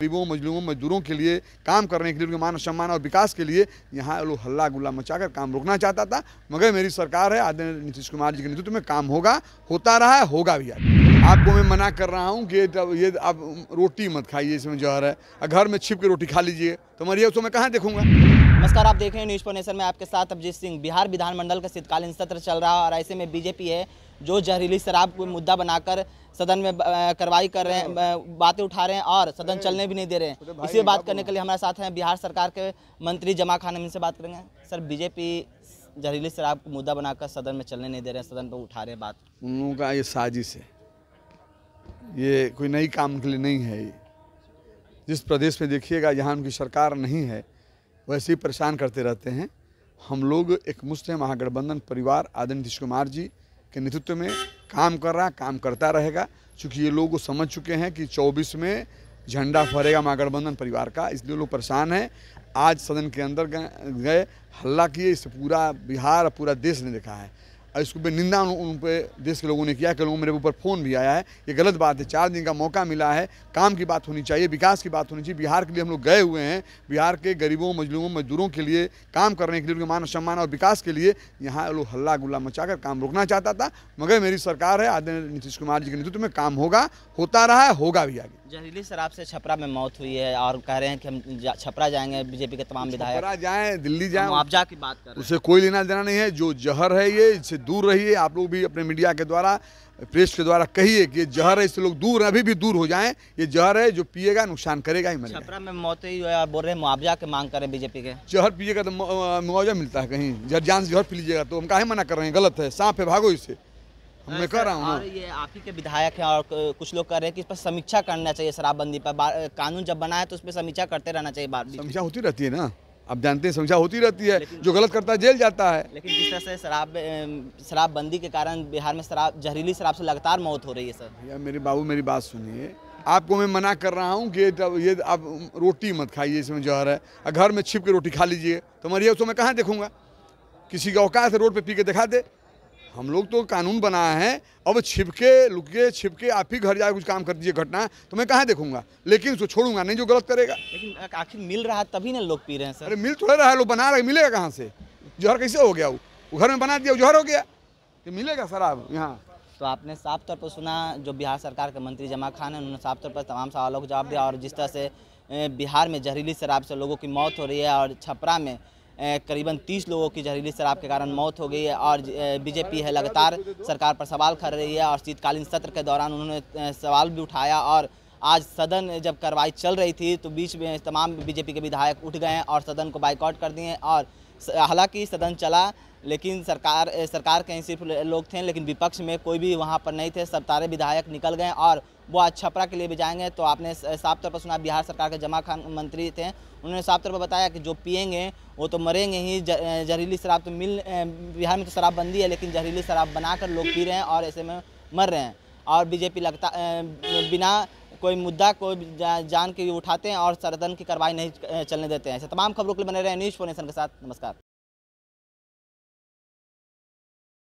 गरीबों मजलूमों मजदूरों के लिए काम करने के लिए उनके मानव सम्मान और विकास के लिए यहाँ लोग हल्ला गुल्ला मचाकर काम रोकना चाहता था मगर मेरी सरकार है आदरणीय नीतीश कुमार जी के नेतृत्व में काम होगा होता रहा है होगा भी आपको मैं मना कर रहा हूँ कि ये आप रोटी मत खाइए इसमें जहर है घर में छिप के रोटी खा लीजिए तो मरिए उसको मैं कहाँ देखूंगा नमस्कार आप देख रहे हैं न्यूज़ पर नेशन में आपके साथ अभिजीत सिंह बिहार विधानमंडल का शीतकालीन सत्र चल रहा है और ऐसे में बीजेपी है जो जहरीली शराब को मुद्दा बनाकर सदन में कार्रवाई कर रहे हैं बातें उठा रहे हैं और सदन चलने भी नहीं दे रहे हैं इसी बात करने के लिए हमारे साथ हैं बिहार सरकार के मंत्री जमा खान अमीन से बात करेंगे सर बीजेपी जहरीली शराब को मुद्दा बनाकर सदन में चलने नहीं दे रहे हैं सदन पर उठा रहे हैं बात उनका ये साजिश है ये कोई नई काम के लिए नहीं है जिस प्रदेश में देखिएगा यहाँ उनकी सरकार नहीं है वैसे ही परेशान करते रहते हैं हम लोग एक मुस्लिम महागठबंधन परिवार आदरणीय नीतीश कुमार जी के नेतृत्व में काम कर रहा काम करता रहेगा चूँकि ये लोग समझ चुके हैं कि चौबीस में झंडा फहरेगा महागठबंधन परिवार का इसलिए लोग परेशान हैं आज सदन के अंदर गए हल्ला किए इस पूरा बिहार पूरा देश ने देखा है इसको पे निंदा उन पर देश के लोगों ने किया कि लोगों मेरे ऊपर फ़ोन भी आया है ये गलत बात है चार दिन का मौका मिला है काम की बात होनी चाहिए विकास की बात होनी चाहिए बिहार के लिए हम लोग गए हुए हैं बिहार के गरीबों मजलूमों मजदूरों के लिए काम करने के लिए उनके मानव सम्मान और विकास के लिए यहाँ लोग हल्ला गुल्ला कर काम रोकना चाहता था मगर मेरी सरकार है आदरणीय नीतीश कुमार जी के नेतृत्व में काम होगा होता रहा है होगा भी आगे जहरीली शराब से छपरा में मौत हुई है और कह रहे हैं कि हम छपरा जाएंगे बीजेपी के तमाम विधायक छपरा जाए दिल्ली जाए मुआवजा की बात कर उसे कोई लेना देना नहीं है जो जहर है ये इससे दूर रहिए आप लोग भी अपने मीडिया के द्वारा प्रेस के द्वारा कहिए कि ये जहर है इससे लोग दूर अभी भी दूर हो जाएं ये जहर है जो पिएगा नुकसान करेगा ही मरेगा छपरा में मौत ही हुआ बोल रहे हैं मुआवजा की मांग करें बीजेपी के जहर पिएगा तो मुआवजा मिलता है कहीं जहर जान से जहर पी लीजिएगा तो हम कहा मना कर रहे हैं गलत है सांप है भागो इसे मैं कर रहा हूँ ये आप ही के विधायक हैं और कुछ लोग कर रहे हैं कि इस पर समीक्षा करना चाहिए शराबबंदी पर कानून जब है तो उस पर समीक्षा करते रहना चाहिए बार समीक्षा होती रहती है ना आप जानते हैं समीक्षा होती रहती है जो गलत करता है जेल जाता है लेकिन जिस तरह से शराब शराबबंदी के कारण बिहार में शराब जहरीली शराब से लगातार मौत हो रही है सर भैया मेरे बाबू मेरी बात सुनिए आपको मैं मना कर रहा हूँ कि ये आप रोटी मत खाइए इसमें जहर है घर में छिप के रोटी खा लीजिए तो मरिए उसमें कहाँ देखूंगा किसी का औकात है रोड पर पी के दिखा दे हम लोग तो कानून बनाए हैं अब छिपके लुके छिपके आप ही घर जाए कुछ काम कर दीजिए घटना तो मैं कहाँ देखूंगा लेकिन उसको छोड़ूंगा नहीं जो गलत करेगा लेकिन आखिर मिल रहा है तभी ना लोग पी रहे हैं सर अरे मिल थोड़ा रहा है लोग बना रहे मिलेगा कहाँ से जोहर कैसे हो गया वो घर में बना दिया जोहर हो गया तो मिलेगा सर आप यहाँ तो आपने साफ तौर पर सुना जो बिहार सरकार के मंत्री जमा खान है उन्होंने साफ तौर पर तमाम सवालों को जवाब दिया और जिस तरह से बिहार में जहरीली शराब से लोगों की मौत हो रही है और छपरा में करीबन तीस लोगों की जहरीली शराब के कारण मौत हो गई है और बीजेपी है लगातार सरकार पर सवाल कर रही है और शीतकालीन सत्र के दौरान उन्होंने सवाल भी उठाया और आज सदन जब कार्रवाई चल रही थी तो बीच में तमाम बीजेपी के विधायक उठ गए और सदन को बाइकआउट कर दिए और हालांकि सदन चला लेकिन सरकार सरकार के सिर्फ लोग थे लेकिन विपक्ष में कोई भी वहाँ पर नहीं थे सब तारे विधायक निकल गए और वो आज छपरा के लिए भी जाएंगे तो आपने साफ तौर पर सुना बिहार सरकार के जमा खान मंत्री थे उन्होंने साफ तौर पर बताया कि जो पिएंगे वो तो मरेंगे ही जहरीली शराब तो मिल बिहार में तो शराबबंदी है लेकिन जहरीली शराब बनाकर लोग पी रहे हैं और ऐसे में मर रहे हैं और बीजेपी लगता बिना कोई मुद्दा को जान के उठाते हैं और सरदन की कार्रवाई नहीं चलने देते हैं ऐसे तमाम खबरों के लिए बने रहे न्यूज़ फोनेशन के साथ नमस्कार